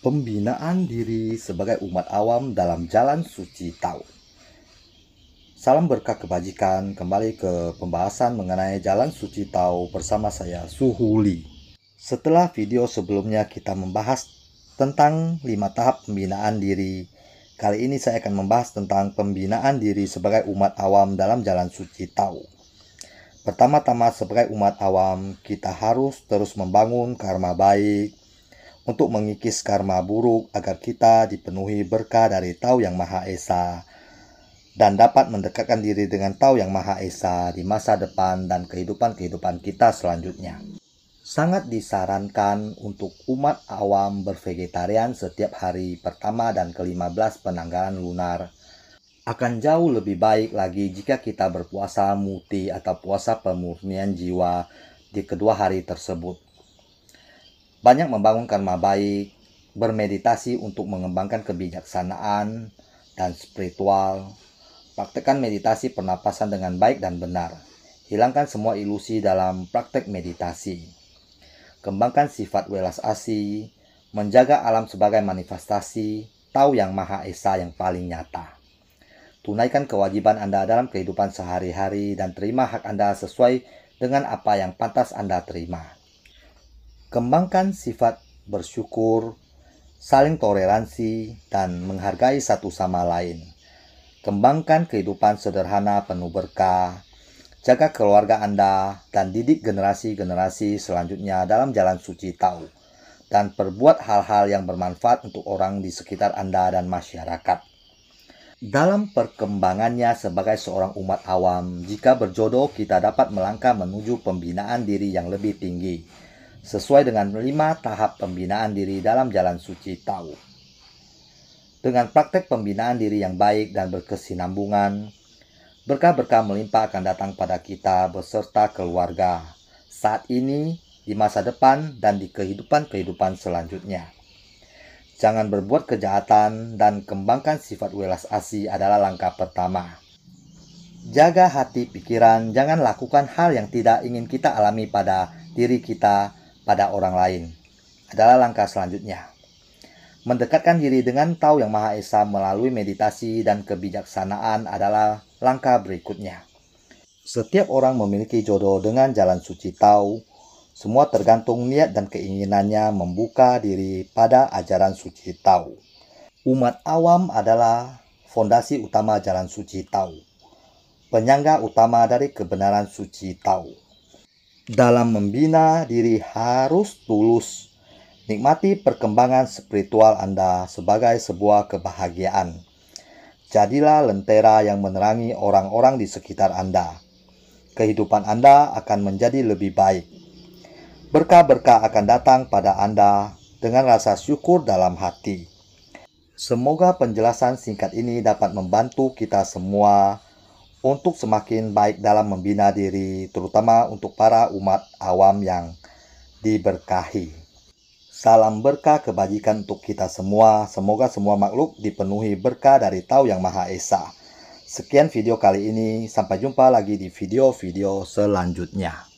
pembinaan diri sebagai umat awam dalam jalan suci tahu. Salam berkah kebajikan kembali ke pembahasan mengenai jalan suci tahu bersama saya Suhuli. Setelah video sebelumnya kita membahas tentang 5 tahap pembinaan diri, kali ini saya akan membahas tentang pembinaan diri sebagai umat awam dalam jalan suci tahu. Pertama-tama sebagai umat awam, kita harus terus membangun karma baik, untuk mengikis karma buruk agar kita dipenuhi berkah dari Tau Yang Maha Esa dan dapat mendekatkan diri dengan Tau Yang Maha Esa di masa depan dan kehidupan-kehidupan kita selanjutnya. Sangat disarankan untuk umat awam bervegetarian setiap hari pertama dan ke-15 penanggalan lunar. Akan jauh lebih baik lagi jika kita berpuasa muti atau puasa pemurnian jiwa di kedua hari tersebut banyak membangun karma baik, bermeditasi untuk mengembangkan kebijaksanaan dan spiritual, praktekkan meditasi pernapasan dengan baik dan benar, hilangkan semua ilusi dalam praktek meditasi, kembangkan sifat welas asih, menjaga alam sebagai manifestasi, tahu yang maha esa yang paling nyata. Tunaikan kewajiban Anda dalam kehidupan sehari-hari dan terima hak Anda sesuai dengan apa yang pantas Anda terima. Kembangkan sifat bersyukur, saling toleransi, dan menghargai satu sama lain. Kembangkan kehidupan sederhana penuh berkah, jaga keluarga Anda, dan didik generasi-generasi selanjutnya dalam jalan suci tahu, dan perbuat hal-hal yang bermanfaat untuk orang di sekitar Anda dan masyarakat. Dalam perkembangannya sebagai seorang umat awam, jika berjodoh kita dapat melangkah menuju pembinaan diri yang lebih tinggi sesuai dengan lima tahap pembinaan diri dalam jalan suci tahu. Dengan praktek pembinaan diri yang baik dan berkesinambungan, berkah-berkah melimpah akan datang pada kita beserta keluarga saat ini, di masa depan, dan di kehidupan-kehidupan selanjutnya. Jangan berbuat kejahatan dan kembangkan sifat welas asih adalah langkah pertama. Jaga hati pikiran, jangan lakukan hal yang tidak ingin kita alami pada diri kita pada orang lain adalah langkah selanjutnya. Mendekatkan diri dengan Tau Yang Maha Esa melalui meditasi dan kebijaksanaan adalah langkah berikutnya. Setiap orang memiliki jodoh dengan jalan suci Tau. Semua tergantung niat dan keinginannya membuka diri pada ajaran suci Tau. Umat awam adalah fondasi utama jalan suci Tau, penyangga utama dari kebenaran suci Tau. Dalam membina diri harus tulus. Nikmati perkembangan spiritual Anda sebagai sebuah kebahagiaan. Jadilah lentera yang menerangi orang-orang di sekitar Anda. Kehidupan Anda akan menjadi lebih baik. Berkah-berkah akan datang pada Anda dengan rasa syukur dalam hati. Semoga penjelasan singkat ini dapat membantu kita semua untuk semakin baik dalam membina diri, terutama untuk para umat awam yang diberkahi. Salam berkah kebajikan untuk kita semua. Semoga semua makhluk dipenuhi berkah dari Tau Yang Maha Esa. Sekian video kali ini, sampai jumpa lagi di video-video selanjutnya.